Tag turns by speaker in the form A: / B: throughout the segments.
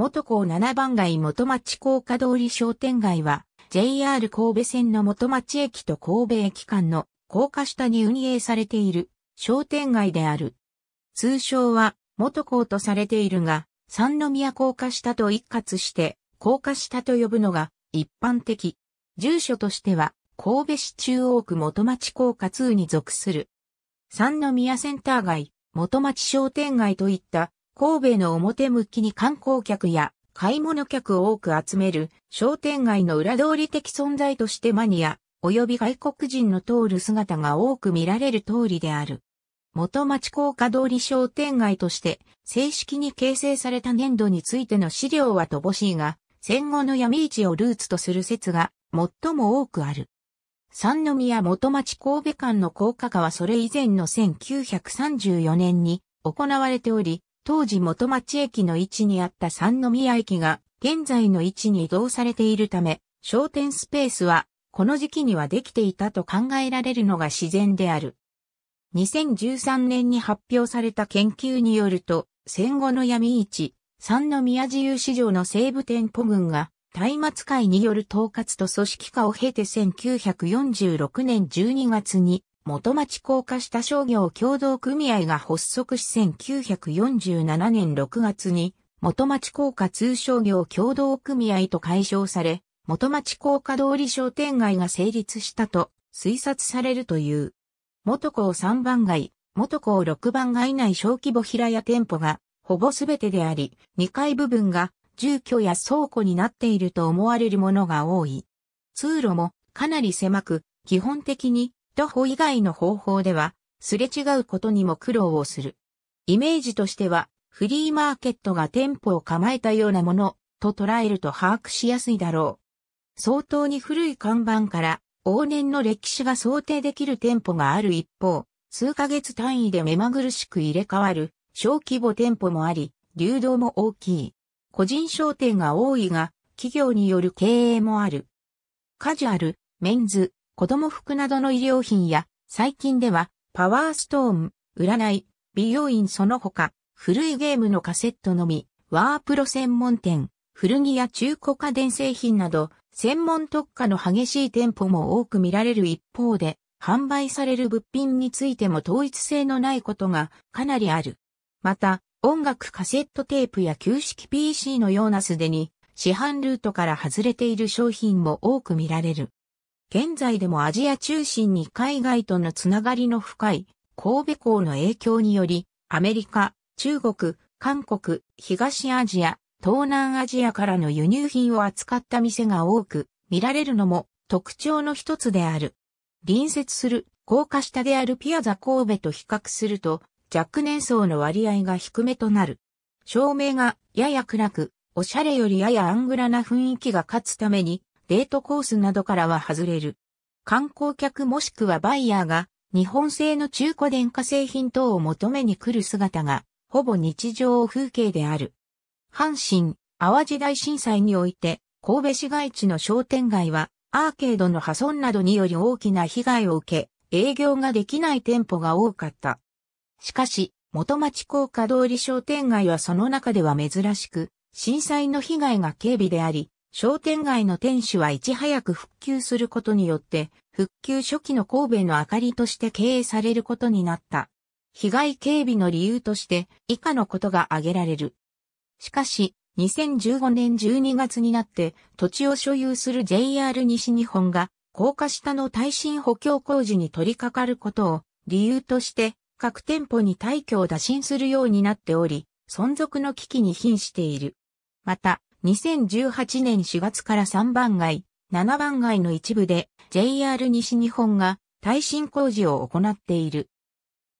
A: 元港7番街元町高架通り商店街は、JR 神戸線の元町駅と神戸駅間の高架下に運営されている商店街である。通称は元港とされているが、三宮高架下と一括して高架下と呼ぶのが一般的。住所としては神戸市中央区元町高架2に属する。三宮センター街、元町商店街といった神戸の表向きに観光客や買い物客を多く集める商店街の裏通り的存在としてマニア、及び外国人の通る姿が多く見られる通りである。元町高架通り商店街として正式に形成された年度についての資料は乏しいが、戦後の闇市をルーツとする説が最も多くある。三宮元町神戸間の高架化はそれ以前の1934年に行われており、当時元町駅の位置にあった三宮駅が現在の位置に移動されているため、商店スペースはこの時期にはできていたと考えられるのが自然である。2013年に発表された研究によると、戦後の闇市、三宮自由市場の西部店舗群が、松末会による統括と組織化を経て1946年12月に元町高架下商業協同組合が発足し1947年6月に、元町高架通商業協同組合と解消され、元町高架通り商店街が成立したと推察されるという。元校3番街、元校6番街内小規模平屋店舗がほぼ全てであり、2階部分が住居や倉庫になっていると思われるものが多い。通路もかなり狭く、基本的に徒歩以外の方法では、すれ違うことにも苦労をする。イメージとしては、フリーマーケットが店舗を構えたようなものと捉えると把握しやすいだろう。相当に古い看板から往年の歴史が想定できる店舗がある一方、数ヶ月単位で目まぐるしく入れ替わる小規模店舗もあり、流動も大きい。個人商店が多いが、企業による経営もある。カジュアル、メンズ、子供服などの衣料品や、最近では、パワーストーン、占い、美容院その他、古いゲームのカセットのみ、ワープロ専門店、古着や中古家電製品など、専門特化の激しい店舗も多く見られる一方で、販売される物品についても統一性のないことがかなりある。また、音楽カセットテープや旧式 PC のようなすでに市販ルートから外れている商品も多く見られる。現在でもアジア中心に海外とのつながりの深い神戸港の影響により、アメリカ、中国、韓国、東アジア、東南アジアからの輸入品を扱った店が多く見られるのも特徴の一つである。隣接する高架下であるピアザ神戸と比較すると若年層の割合が低めとなる。照明がやや暗く、おしゃれよりややアングラな雰囲気が勝つためにデートコースなどからは外れる。観光客もしくはバイヤーが日本製の中古電化製品等を求めに来る姿がほぼ日常風景である。阪神、淡路大震災において神戸市街地の商店街はアーケードの破損などにより大きな被害を受け営業ができない店舗が多かった。しかし、元町高架通り商店街はその中では珍しく、震災の被害が軽微であり、商店街の店主はいち早く復旧することによって、復旧初期の神戸の明かりとして経営されることになった。被害警備の理由として以下のことが挙げられる。しかし、2015年12月になって土地を所有する JR 西日本が高架下の耐震補強工事に取り掛かることを理由として各店舗に退去を打診するようになっており、存続の危機に瀕している。また、2018年4月から3番街、7番街の一部で JR 西日本が耐震工事を行っている。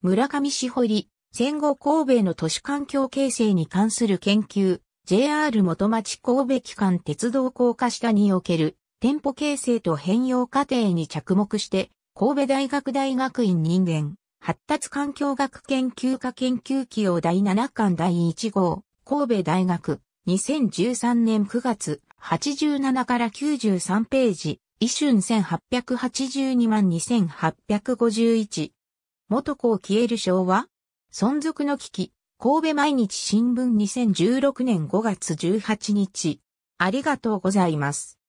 A: 村上志堀、戦後神戸の都市環境形成に関する研究、JR 元町神戸機関鉄道高架下における店舗形成と変容過程に着目して、神戸大学大学院人間、発達環境学研究科研究機を第7巻第1号、神戸大学2013年9月、87から93ページ、一春1882万2851。元校消える賞は存続の危機、神戸毎日新聞2016年5月18日。ありがとうございます。